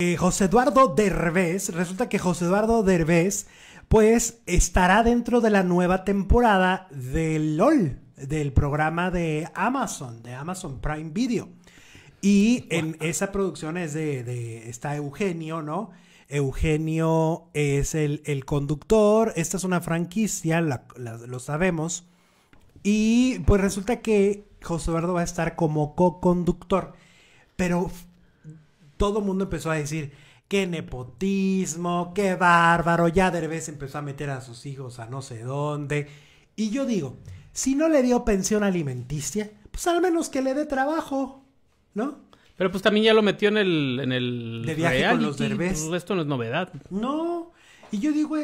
Eh, José Eduardo Derbez, resulta que José Eduardo Derbez, pues estará dentro de la nueva temporada del LOL, del programa de Amazon, de Amazon Prime Video. Y en esa producción es de, está Eugenio, ¿no? Eugenio es el, conductor, esta es una franquicia, lo sabemos. Y pues resulta que José Eduardo va a estar como co-conductor. Pero todo el mundo empezó a decir, qué nepotismo, qué bárbaro, ya Derbez empezó a meter a sus hijos a no sé dónde. Y yo digo, si no le dio pensión alimenticia, pues al menos que le dé trabajo, ¿no? Pero pues también ya lo metió en el... En el de viaje con los pues, Derbez. esto no es novedad. No, y yo digo,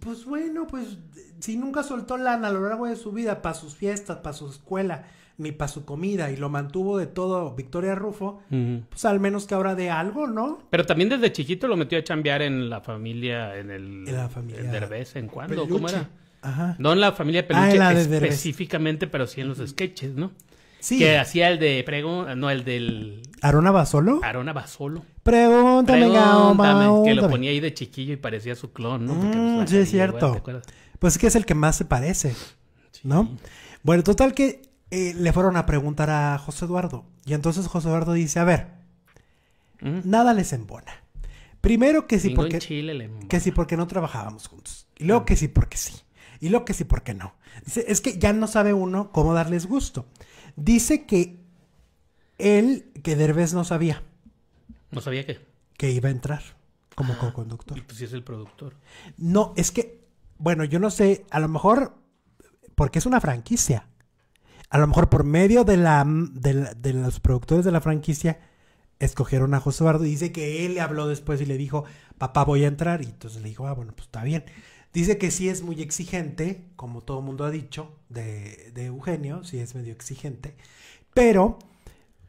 pues bueno, pues si nunca soltó lana a lo largo de su vida para sus fiestas, para su escuela, ni para su comida y lo mantuvo de todo Victoria Rufo, pues al menos que ahora de algo, ¿no? Pero también desde chiquito lo metió a chambear en la familia, en el... En la familia. En Derbez, ¿en cuándo? ¿Cómo era? Ajá. No en la familia ah, Peluche específicamente, pero sí en los sketches, ¿no? Sí. Que hacía el de pregunta, no, el del... ¿Arona Basolo? Arona Basolo. Pregúntame, Pregúntame Que lo ponía ahí de chiquillo y parecía su clon, ¿no? Pues, mm, sí, es cierto. pues es que es el que más se parece, ¿no? Bueno, total que eh, le fueron a preguntar a José Eduardo. Y entonces José Eduardo dice, a ver, ¿Mm? nada les embona. Primero que sí porque... que sí porque no trabajábamos juntos. Y luego mm. que sí porque sí. Y lo que sí, ¿por qué no? es que ya no sabe uno cómo darles gusto. Dice que él, que Derbez no sabía. ¿No sabía qué? Que iba a entrar como ah, co-conductor. Pues si es el productor. No, es que, bueno, yo no sé, a lo mejor, porque es una franquicia. A lo mejor por medio de, la, de, los productores de la franquicia, escogieron a José Bardo. Y dice que él le habló después y le dijo, papá, voy a entrar. Y entonces le dijo, ah, bueno, pues está bien. Dice que sí es muy exigente, como todo mundo ha dicho, de, de Eugenio, sí es medio exigente, pero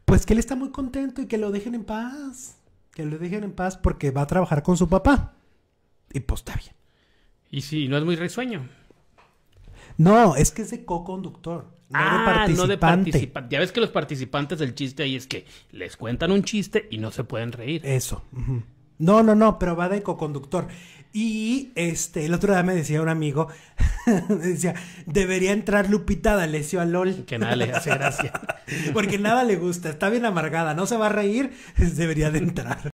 pues que él está muy contento y que lo dejen en paz, que lo dejen en paz porque va a trabajar con su papá. Y pues está bien. Y sí, no es muy risueño. No, es que es de co-conductor. ah, de no de participante. Ya ves que los participantes del chiste ahí es que les cuentan un chiste y no se pueden reír. Eso. No, no, no, pero va de coconductor. Y este, el otro día me decía un amigo, decía, debería entrar lupitada D'Alessio a LOL. Que nada le hace gracia. Porque nada le gusta, está bien amargada, no se va a reír, debería de entrar.